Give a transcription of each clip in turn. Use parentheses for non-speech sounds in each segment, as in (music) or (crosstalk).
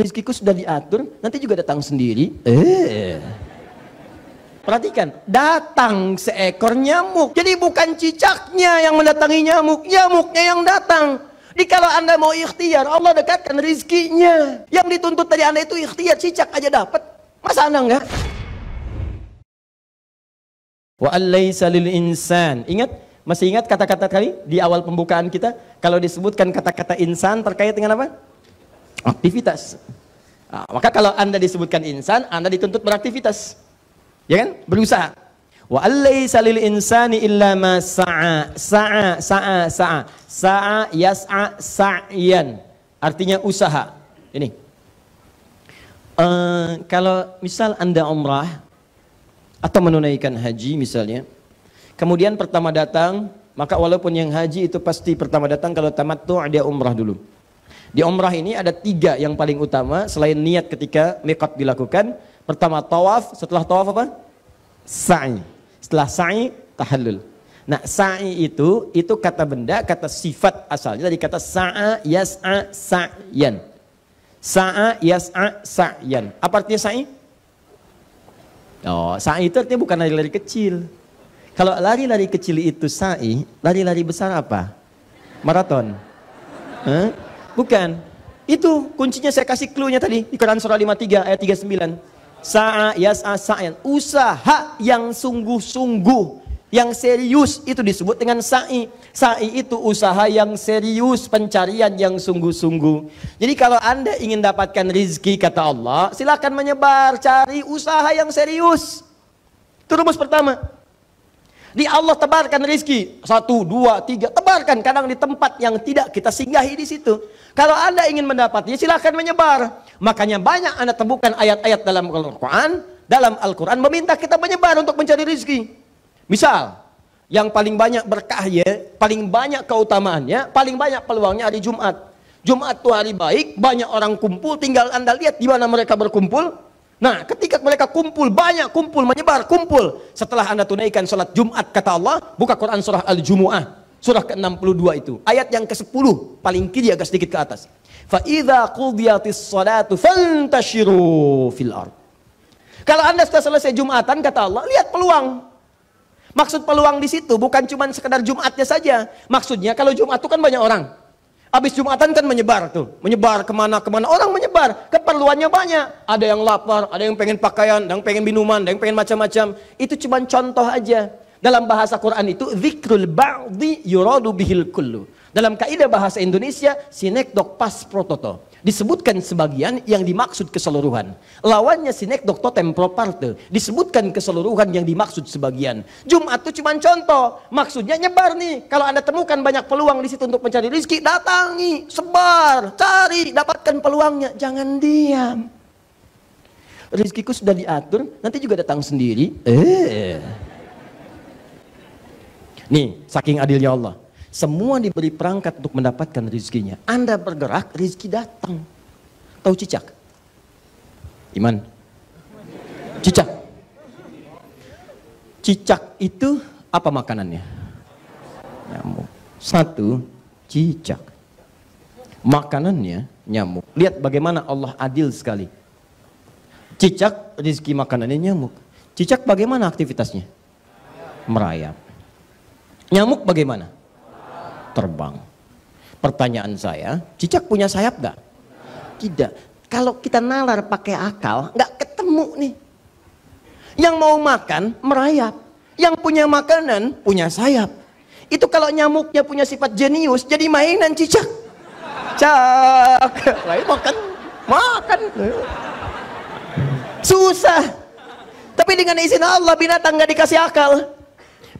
Rizkiku sudah diatur, nanti juga datang sendiri. Eh. Perhatikan, datang seekor nyamuk. Jadi bukan cicaknya yang mendatangi nyamuk, nyamuknya yang datang. Jadi kalau anda mau ikhtiar, Allah dekatkan rizkinya. Yang dituntut dari anda itu ikhtiar, cicak aja dapat. Masa anda enggak? Wa alaysa lil insan. Ingat, masih ingat kata-kata kali di awal pembukaan kita? Kalau disebutkan kata-kata insan terkait dengan apa? aktivitas. Nah, maka kalau Anda disebutkan insan, Anda dituntut beraktivitas. Ya kan? Berusaha. Wa alaysa lil insani illa ma sa'a, sa'a, sa'a, sa'a. Sa'a yas'a sa'yan. Artinya usaha. Ini. Uh, kalau misal Anda umrah atau menunaikan haji misalnya, kemudian pertama datang, maka walaupun yang haji itu pasti pertama datang kalau tamat tuh dia umrah dulu. Di umrah ini ada tiga yang paling utama selain niat ketika miqat dilakukan. Pertama tawaf, setelah tawaf apa? Sa'i. Setelah sa'i, tahallul. Nah, sa'i itu, itu kata benda, kata sifat asalnya. dari kata sa'a, yas'a, sa'yan. Sa'a, yas'a, sa'yan. Apa artinya sa'i? Oh, sa'i itu artinya bukan lari-lari kecil. Kalau lari-lari kecil itu sa'i, lari-lari besar apa? Maraton. Huh? Bukan. Itu kuncinya saya kasih clue-nya tadi di Quran surah 53 ayat 39. Sa'a yas'a sa'yan. Usaha yang sungguh-sungguh, yang serius itu disebut dengan sa'i. Sa'i itu usaha yang serius, pencarian yang sungguh-sungguh. Jadi kalau Anda ingin dapatkan rizki kata Allah, silahkan menyebar, cari usaha yang serius. Itu rumus pertama. Di Allah tebarkan rizki. Satu, dua, tiga. Tebarkan kadang di tempat yang tidak kita singgahi di situ. Kalau Anda ingin mendapatnya, silahkan menyebar. Makanya banyak Anda temukan ayat-ayat dalam Al-Quran. Dalam Al-Quran meminta kita menyebar untuk mencari rizki. Misal, yang paling banyak berkahnya, paling banyak keutamaannya, paling banyak peluangnya hari Jumat. Jumat itu hari baik, banyak orang kumpul, tinggal Anda lihat di mana mereka berkumpul, Nah, ketika mereka kumpul, banyak kumpul, menyebar, kumpul. Setelah Anda tunaikan sholat Jumat, kata Allah, buka Quran surah Al-Jumu'ah. Surah ke-62 itu. Ayat yang ke-10, paling kiri agak sedikit ke atas. فَإِذَا قُضِيَتِ الصَّلَاتُ فَانْتَشِرُوا فِي الْأَرْضِ Kalau Anda sudah selesai Jumatan, kata Allah, lihat peluang. Maksud peluang di situ bukan cuma sekedar Jumatnya saja. Maksudnya kalau Jumat itu kan banyak orang. Habis Jumatan kan menyebar tuh, menyebar kemana-kemana. Orang menyebar, keperluannya banyak. Ada yang lapar, ada yang pengen pakaian, ada yang pengen minuman, ada yang pengen macam-macam. Itu cuma contoh aja. Dalam bahasa Quran itu, zikrul ba'di yuradu bihil kullu. Dalam kaidah bahasa Indonesia, sinekdok pas prototo disebutkan sebagian yang dimaksud keseluruhan. Lawannya sinek doktor templo parte, disebutkan keseluruhan yang dimaksud sebagian. Jumat itu cuma contoh, maksudnya nyebar nih. Kalau Anda temukan banyak peluang di situ untuk mencari rezeki, datangi, sebar, cari, dapatkan peluangnya. Jangan diam. Rizkiku sudah diatur, nanti juga datang sendiri. Eh. Nih, saking adilnya Allah semua diberi perangkat untuk mendapatkan rezekinya. Anda bergerak, rezeki datang. Tahu cicak? Iman. Cicak. Cicak itu apa makanannya? Nyamuk. Satu, cicak. Makanannya nyamuk. Lihat bagaimana Allah adil sekali. Cicak rezeki makanannya nyamuk. Cicak bagaimana aktivitasnya? Merayap. Nyamuk bagaimana? terbang. Pertanyaan saya, cicak punya sayap nggak? Tidak. Kalau kita nalar pakai akal, nggak ketemu nih. Yang mau makan merayap, yang punya makanan punya sayap. Itu kalau nyamuknya punya sifat jenius, jadi mainan cicak. Cak, lain iya, makan, makan. Susah. Tapi dengan izin Allah binatang nggak dikasih akal.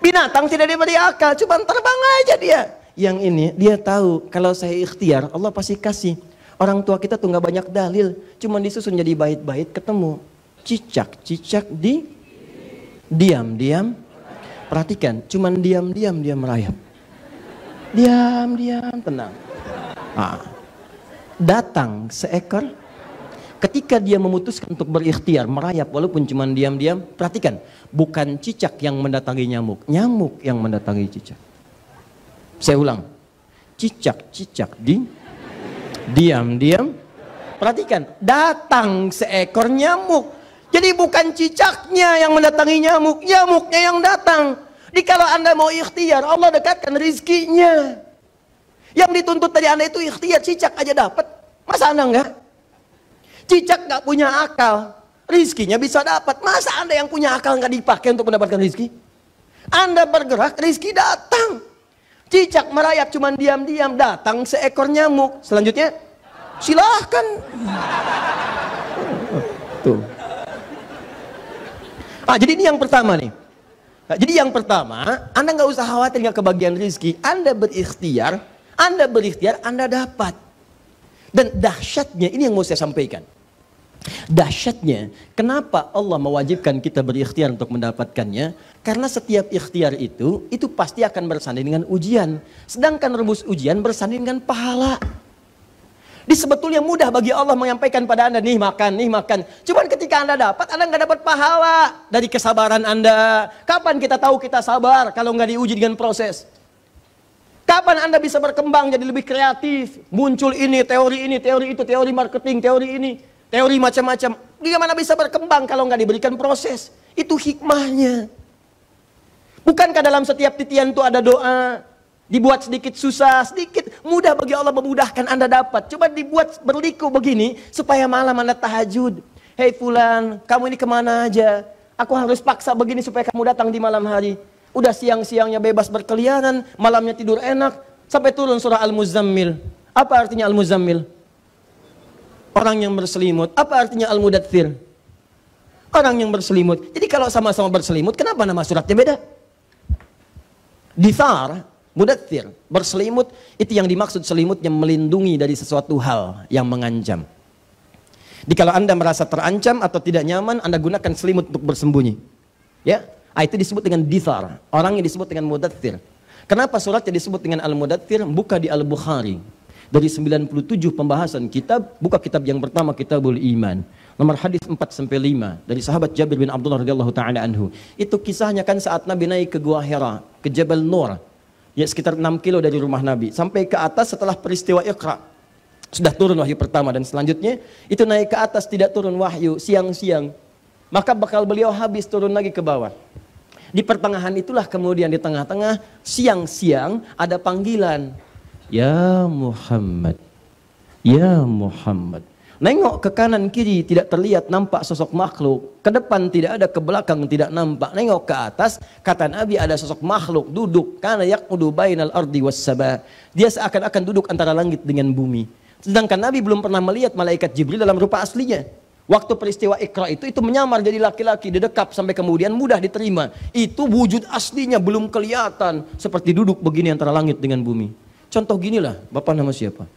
Binatang tidak diberi akal, cuma terbang aja dia yang ini dia tahu kalau saya ikhtiar Allah pasti kasih. Orang tua kita tuh nggak banyak dalil, cuma disusun jadi bait-bait ketemu. Cicak-cicak di diam-diam. Perhatikan, cuma diam-diam dia merayap. Diam-diam tenang. Ah. Datang seekor ketika dia memutuskan untuk berikhtiar merayap walaupun cuma diam-diam perhatikan bukan cicak yang mendatangi nyamuk nyamuk yang mendatangi cicak saya ulang. Cicak-cicak di diam-diam. Perhatikan, datang seekor nyamuk. Jadi bukan cicaknya yang mendatangi nyamuk, nyamuknya yang datang. Jadi kalau Anda mau ikhtiar, Allah dekatkan rizkinya. Yang dituntut dari Anda itu ikhtiar, cicak aja dapat. Masa Anda enggak? Cicak nggak punya akal, rizkinya bisa dapat. Masa Anda yang punya akal nggak dipakai untuk mendapatkan rizki? Anda bergerak, rizki datang. Cicak merayap cuma diam-diam, datang seekor nyamuk. Selanjutnya, silahkan. Tuh. Ah, jadi ini yang pertama nih. Nah, jadi yang pertama, Anda nggak usah khawatir nggak kebagian rizki. Anda berikhtiar, Anda berikhtiar, Anda dapat. Dan dahsyatnya ini yang mau saya sampaikan. Dahsyatnya, kenapa Allah mewajibkan kita berikhtiar untuk mendapatkannya? Karena setiap ikhtiar itu, itu pasti akan bersanding dengan ujian. Sedangkan rebus ujian bersanding dengan pahala. Di sebetulnya mudah bagi Allah menyampaikan pada Anda, nih makan, nih makan. Cuman ketika Anda dapat, Anda nggak dapat pahala dari kesabaran Anda. Kapan kita tahu kita sabar kalau nggak diuji dengan proses? Kapan Anda bisa berkembang jadi lebih kreatif? Muncul ini, teori ini, teori itu, teori marketing, teori ini teori macam-macam. Dia bisa berkembang kalau nggak diberikan proses. Itu hikmahnya. Bukankah dalam setiap titian itu ada doa? Dibuat sedikit susah, sedikit mudah bagi Allah memudahkan Anda dapat. Coba dibuat berliku begini supaya malam Anda tahajud. Hei fulan, kamu ini kemana aja? Aku harus paksa begini supaya kamu datang di malam hari. Udah siang-siangnya bebas berkeliaran, malamnya tidur enak, sampai turun surah Al-Muzammil. Apa artinya Al-Muzammil? orang yang berselimut. Apa artinya al-mudathir? Orang yang berselimut. Jadi kalau sama-sama berselimut, kenapa nama suratnya beda? Dithar, mudathir, berselimut, itu yang dimaksud selimut yang melindungi dari sesuatu hal yang mengancam. Jadi kalau Anda merasa terancam atau tidak nyaman, Anda gunakan selimut untuk bersembunyi. Ya, nah, itu disebut dengan dithar, orang yang disebut dengan mudathir. Kenapa suratnya disebut dengan al-mudathir? Buka di al-Bukhari. Dari 97 pembahasan kitab, buka kitab yang pertama Kitabul Iman. Nomor hadis 4 sampai 5 dari sahabat Jabir bin Abdullah radhiyallahu taala anhu. Itu kisahnya kan saat Nabi naik ke Gua Hira, ke Jabal Nur. Ya sekitar 6 kilo dari rumah Nabi sampai ke atas setelah peristiwa Iqra. Sudah turun wahyu pertama dan selanjutnya itu naik ke atas tidak turun wahyu siang-siang. Maka bakal beliau habis turun lagi ke bawah. Di pertengahan itulah kemudian di tengah-tengah siang-siang ada panggilan Ya Muhammad, Ya Muhammad. Nengok ke kanan kiri tidak terlihat nampak sosok makhluk. Ke depan tidak ada, ke belakang tidak nampak. Nengok ke atas, kata Nabi ada sosok makhluk duduk. Karena yakudu bainal ardi wassabah. Dia seakan-akan duduk antara langit dengan bumi. Sedangkan Nabi belum pernah melihat malaikat Jibril dalam rupa aslinya. Waktu peristiwa Iqra itu, itu menyamar jadi laki-laki, didekap sampai kemudian mudah diterima. Itu wujud aslinya belum kelihatan. Seperti duduk begini antara langit dengan bumi. Contoh gini lah, Bapak nama siapa?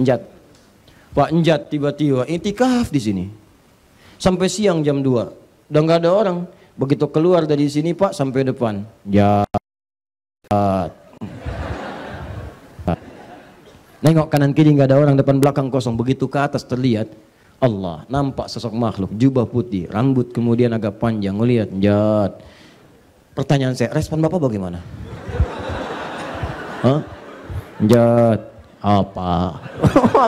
Enjat. Pak Enjat tiba-tiba itikaf di sini. Sampai siang jam 2. Dan gak ada orang. Begitu keluar dari sini Pak sampai depan. Ya. Nengok kanan kiri gak ada orang, depan belakang kosong. Begitu ke atas terlihat Allah, nampak sosok makhluk, jubah putih, rambut kemudian agak panjang, ngelihat jat. Pertanyaan saya, respon Bapak bagaimana? Huh? Jod. Apa?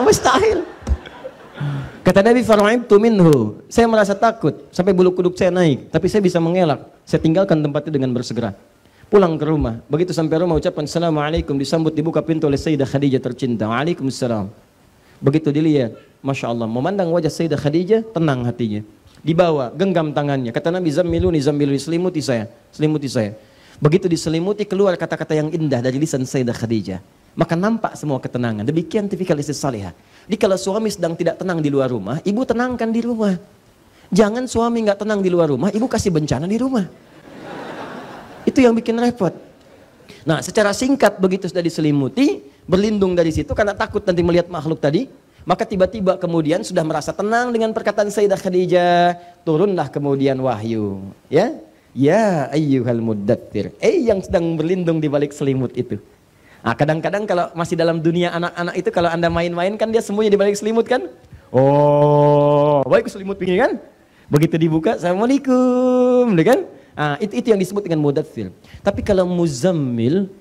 Mustahil. (laughs) Kata Nabi fara'ibtu minhu. Saya merasa takut sampai bulu kuduk saya naik, tapi saya bisa mengelak. Saya tinggalkan tempatnya dengan bersegera. Pulang ke rumah. Begitu sampai rumah ucapan Assalamualaikum disambut dibuka pintu oleh Sayyidah Khadijah tercinta. Waalaikumsalam. Begitu dilihat, Masya Allah, memandang wajah Sayyidah Khadijah, tenang hatinya. Dibawa, genggam tangannya. Kata Nabi, zammiluni, zammiluni, selimuti saya. Selimuti saya. Begitu diselimuti keluar kata-kata yang indah dari lisan Sayyidah Khadijah. Maka nampak semua ketenangan. Demikian tipikal istri salihah. Jadi kalau suami sedang tidak tenang di luar rumah, ibu tenangkan di rumah. Jangan suami nggak tenang di luar rumah, ibu kasih bencana di rumah. Itu yang bikin repot. Nah, secara singkat begitu sudah diselimuti, berlindung dari situ karena takut nanti melihat makhluk tadi, maka tiba-tiba kemudian sudah merasa tenang dengan perkataan Sayyidah Khadijah, turunlah kemudian wahyu, ya. Ya ayyuhal muddattir. Eh yang sedang berlindung di balik selimut itu. Nah, kadang-kadang kalau masih dalam dunia anak-anak itu kalau Anda main-main kan dia semuanya di balik selimut kan? Oh, baik selimut pinggir kan? Begitu dibuka, Assalamualaikum, gitu kan? Nah, itu, itu yang disebut dengan mudathir. Tapi kalau muzammil,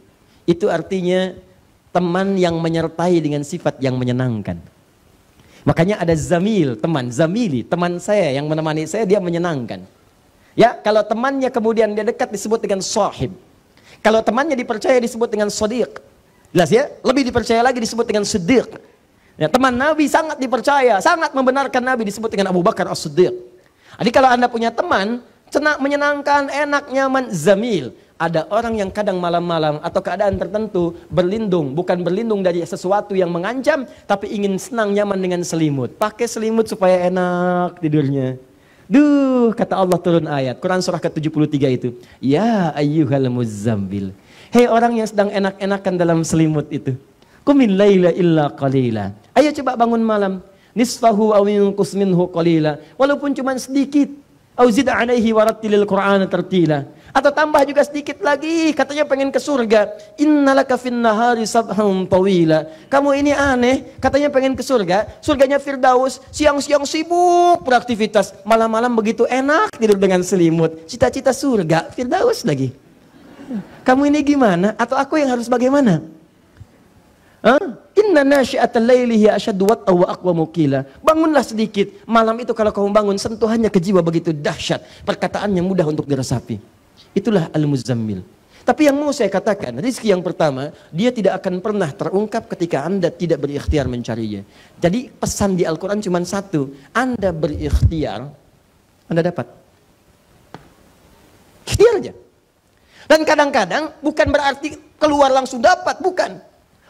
itu artinya teman yang menyertai dengan sifat yang menyenangkan. Makanya ada zamil, teman, zamili, teman saya yang menemani saya, dia menyenangkan. Ya, kalau temannya kemudian dia dekat disebut dengan sahib. Kalau temannya dipercaya disebut dengan sadiq. Jelas ya? Lebih dipercaya lagi disebut dengan siddiq. Ya, teman Nabi sangat dipercaya, sangat membenarkan Nabi disebut dengan Abu Bakar As-Siddiq. Jadi kalau Anda punya teman, cenak menyenangkan, enak, nyaman, zamil. Ada orang yang kadang malam-malam atau keadaan tertentu berlindung, bukan berlindung dari sesuatu yang mengancam, tapi ingin senang nyaman dengan selimut. Pakai selimut supaya enak tidurnya. Duh, kata Allah turun ayat. Quran surah ke-73 itu. Ya ayyuhal muzzambil. Hei orang yang sedang enak-enakan dalam selimut itu. Kumin layla illa qalila. Ayo coba bangun malam. Nisfahu awin kusminhu qalila. Walaupun cuma sedikit. Auzid alaihi waratilil Quran tertila atau tambah juga sedikit lagi, katanya pengen ke surga. Innalaka finnahari sabham tawila. Kamu ini aneh, katanya pengen ke surga. Surganya Firdaus, siang-siang sibuk beraktivitas. Malam-malam begitu enak tidur dengan selimut. Cita-cita surga, Firdaus lagi. Kamu ini gimana? Atau aku yang harus bagaimana? Huh? Inna nasyi'atal laili hiya asyaddu mukila. Bangunlah sedikit. Malam itu kalau kamu bangun sentuhannya ke jiwa begitu dahsyat. Perkataannya mudah untuk diresapi. Itulah Al-Muzammil. Tapi yang mau saya katakan, rizki yang pertama, dia tidak akan pernah terungkap ketika Anda tidak berikhtiar mencarinya. Jadi pesan di Al-Quran cuma satu, Anda berikhtiar, Anda dapat. Ikhtiar aja. Dan kadang-kadang bukan berarti keluar langsung dapat, bukan.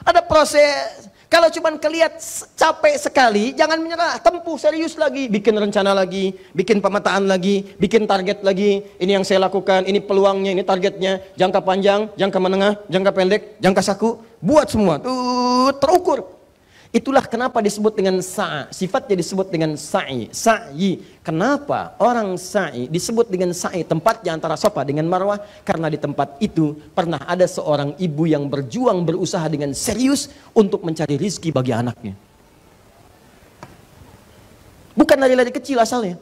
Ada proses kalau cuma kelihat capek sekali, jangan menyerah. Tempuh serius lagi, bikin rencana lagi, bikin pemetaan lagi, bikin target lagi. Ini yang saya lakukan, ini peluangnya, ini targetnya. Jangka panjang, jangka menengah, jangka pendek, jangka saku. Buat semua, tuh terukur. Itulah kenapa disebut dengan sa, Sifatnya disebut dengan sa'i. Sa'i. Kenapa orang sa'i disebut dengan sa'i tempatnya antara sofa dengan marwah? Karena di tempat itu pernah ada seorang ibu yang berjuang berusaha dengan serius untuk mencari rizki bagi anaknya. Bukan dari lari kecil asalnya.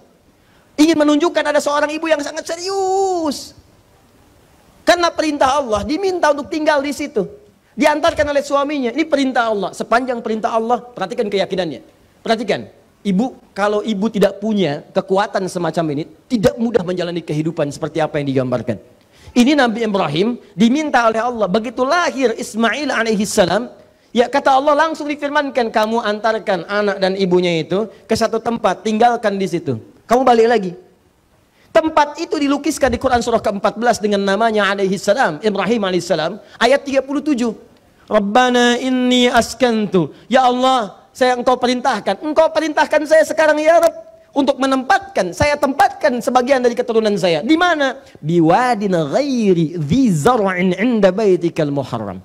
Ingin menunjukkan ada seorang ibu yang sangat serius. Karena perintah Allah diminta untuk tinggal di situ. Diantarkan oleh suaminya. Ini perintah Allah. Sepanjang perintah Allah, perhatikan keyakinannya. Perhatikan, Ibu, kalau ibu tidak punya kekuatan semacam ini, tidak mudah menjalani kehidupan seperti apa yang digambarkan. Ini Nabi Ibrahim diminta oleh Allah. Begitu lahir Ismail alaihi salam, ya kata Allah langsung difirmankan, kamu antarkan anak dan ibunya itu ke satu tempat, tinggalkan di situ. Kamu balik lagi. Tempat itu dilukiskan di Quran surah ke-14 dengan namanya alaihi salam, Ibrahim alaihi salam, ayat 37. Rabbana inni askantu. Ya Allah, saya engkau perintahkan. Engkau perintahkan saya sekarang ya Rabb untuk menempatkan, saya tempatkan sebagian dari keturunan saya. Di mana? Di wadin ghairi di zar'in 'inda baitikal muharram.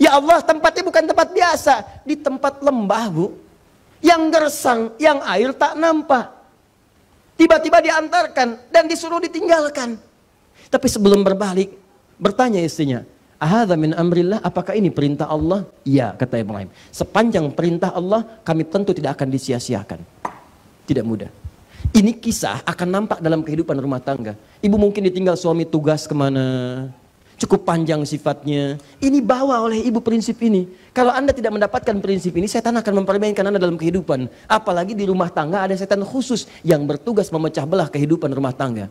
Ya Allah, tempatnya bukan tempat biasa, di tempat lembah, Bu. Yang gersang, yang air tak nampak. Tiba-tiba diantarkan dan disuruh ditinggalkan. Tapi sebelum berbalik, bertanya istrinya, Ahadha min amrillah, apakah ini perintah Allah? Ya, kata Ibrahim. Sepanjang perintah Allah, kami tentu tidak akan disia-siakan. Tidak mudah. Ini kisah akan nampak dalam kehidupan rumah tangga. Ibu mungkin ditinggal suami tugas kemana, cukup panjang sifatnya. Ini bawa oleh ibu prinsip ini. Kalau Anda tidak mendapatkan prinsip ini, setan akan mempermainkan Anda dalam kehidupan. Apalagi di rumah tangga ada setan khusus yang bertugas memecah belah kehidupan rumah tangga.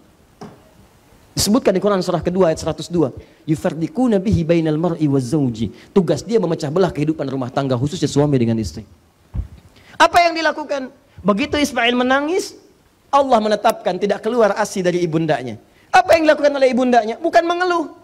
Disebutkan di Quran surah kedua ayat 102. Yufardiku nabihi bainal mar'i wa zawji. Tugas dia memecah belah kehidupan rumah tangga khususnya suami dengan istri. Apa yang dilakukan? Begitu Ismail menangis, Allah menetapkan tidak keluar ASI dari ibundanya. Apa yang dilakukan oleh ibundanya? Bukan mengeluh.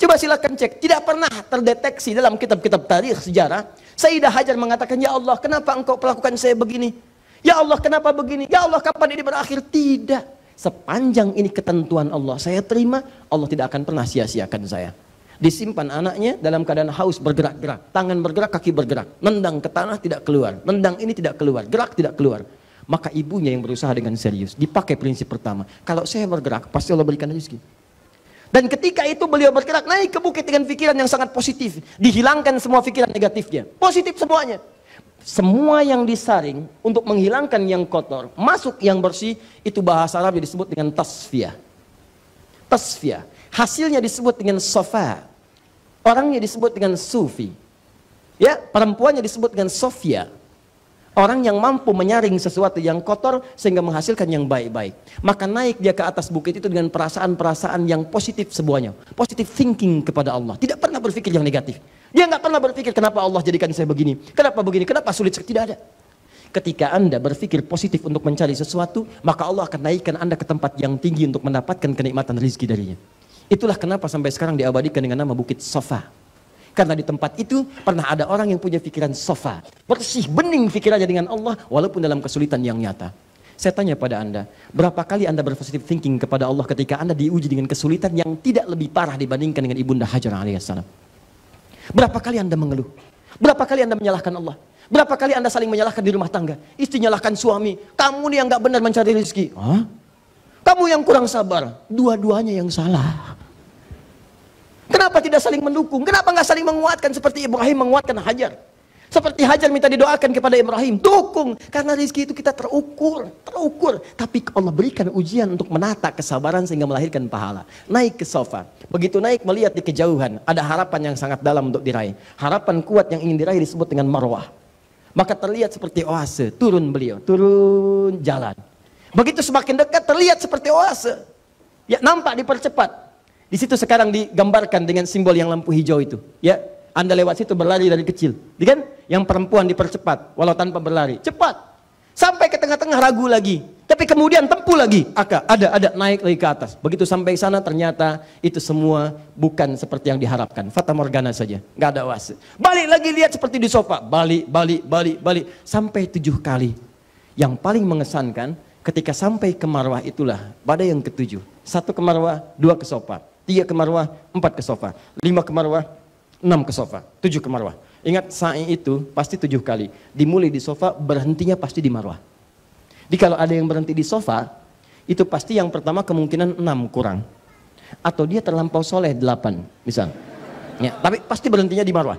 Coba silahkan cek. Tidak pernah terdeteksi dalam kitab-kitab tarikh sejarah. Sayyidah Hajar mengatakan, Ya Allah, kenapa engkau perlakukan saya begini? Ya Allah, kenapa begini? Ya Allah, kapan ini berakhir? Tidak. Sepanjang ini ketentuan Allah saya terima, Allah tidak akan pernah sia-siakan saya. Disimpan anaknya dalam keadaan haus bergerak-gerak, tangan bergerak, kaki bergerak, nendang ke tanah tidak keluar, nendang ini tidak keluar, gerak tidak keluar. Maka ibunya yang berusaha dengan serius, dipakai prinsip pertama, kalau saya bergerak pasti Allah berikan rezeki. Dan ketika itu beliau bergerak naik ke bukit dengan pikiran yang sangat positif. Dihilangkan semua pikiran negatifnya. Positif semuanya semua yang disaring untuk menghilangkan yang kotor, masuk yang bersih, itu bahasa Arab yang disebut dengan tasfia. Tasfia Hasilnya disebut dengan sofa. Orangnya disebut dengan sufi. Ya, perempuannya disebut dengan sofia. Orang yang mampu menyaring sesuatu yang kotor sehingga menghasilkan yang baik-baik. Maka naik dia ke atas bukit itu dengan perasaan-perasaan yang positif semuanya. Positif thinking kepada Allah. Tidak pernah berpikir yang negatif. Dia nggak pernah berpikir kenapa Allah jadikan saya begini, kenapa begini, kenapa sulit tidak ada. Ketika Anda berpikir positif untuk mencari sesuatu, maka Allah akan naikkan Anda ke tempat yang tinggi untuk mendapatkan kenikmatan rizki darinya. Itulah kenapa sampai sekarang diabadikan dengan nama Bukit Sofa. Karena di tempat itu pernah ada orang yang punya pikiran sofa. Bersih, bening pikirannya dengan Allah walaupun dalam kesulitan yang nyata. Saya tanya pada Anda, berapa kali Anda berpositif thinking kepada Allah ketika Anda diuji dengan kesulitan yang tidak lebih parah dibandingkan dengan Ibunda Hajar alaihissalam? Berapa kali Anda mengeluh? Berapa kali Anda menyalahkan Allah? Berapa kali Anda saling menyalahkan di rumah tangga? Istri nyalahkan suami. Kamu nih yang gak benar mencari rezeki. Hah? Kamu yang kurang sabar. Dua-duanya yang salah. Kenapa tidak saling mendukung? Kenapa nggak saling menguatkan seperti Ibrahim menguatkan Hajar? Seperti Hajar minta didoakan kepada Ibrahim, dukung karena rezeki itu kita terukur, terukur. Tapi Allah berikan ujian untuk menata kesabaran sehingga melahirkan pahala. Naik ke sofa, begitu naik melihat di kejauhan ada harapan yang sangat dalam untuk diraih. Harapan kuat yang ingin diraih disebut dengan marwah. Maka terlihat seperti oase, turun beliau, turun jalan. Begitu semakin dekat terlihat seperti oase. Ya nampak dipercepat. Di situ sekarang digambarkan dengan simbol yang lampu hijau itu, ya anda lewat situ berlari dari kecil. Jadi kan yang perempuan dipercepat walau tanpa berlari. Cepat. Sampai ke tengah-tengah ragu lagi. Tapi kemudian tempuh lagi. Aka, ada, ada, naik lagi ke atas. Begitu sampai sana ternyata itu semua bukan seperti yang diharapkan. Fata Morgana saja. Nggak ada wasit. Balik lagi lihat seperti di sofa. Balik, balik, balik, balik. Sampai tujuh kali. Yang paling mengesankan ketika sampai ke marwah itulah pada yang ketujuh. Satu ke marwah, dua ke sofa. Tiga ke marwah, empat ke sofa. Lima ke marwah, enam ke sofa, tujuh ke marwah. Ingat sa'i itu pasti tujuh kali. Dimulai di sofa, berhentinya pasti di marwah. Jadi kalau ada yang berhenti di sofa, itu pasti yang pertama kemungkinan enam kurang. Atau dia terlampau soleh delapan, misal. Ya, tapi pasti berhentinya di marwah.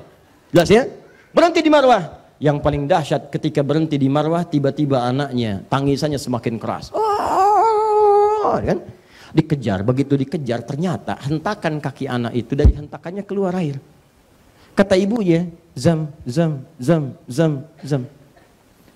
Jelas ya? Berhenti di marwah. Yang paling dahsyat ketika berhenti di marwah, tiba-tiba anaknya tangisannya semakin keras. Oh, ya kan? Dikejar, begitu dikejar ternyata hentakan kaki anak itu dari hentakannya keluar air. Kata ibunya, zam, zam, zam, zam, zam.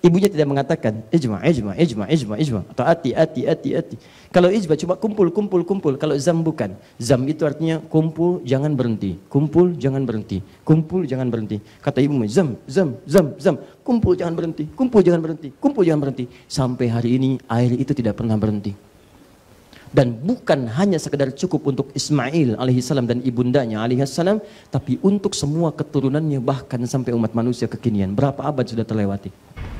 Ibunya tidak mengatakan ijma, ijma, ijma, ijma, ijma atau ati, ati, ati, ati. Kalau ijma cuma kumpul, kumpul, kumpul. Kalau zam bukan. Zam itu artinya kumpul, jangan berhenti. Kumpul, jangan berhenti. Kumpul, jangan berhenti. Kata ibu, zam, zam, zam, zam. Kumpul, jangan berhenti. Kumpul, jangan berhenti. Kumpul, jangan berhenti. Sampai hari ini air itu tidak pernah berhenti dan bukan hanya sekedar cukup untuk Ismail alaihissalam dan ibundanya alaihissalam tapi untuk semua keturunannya bahkan sampai umat manusia kekinian berapa abad sudah terlewati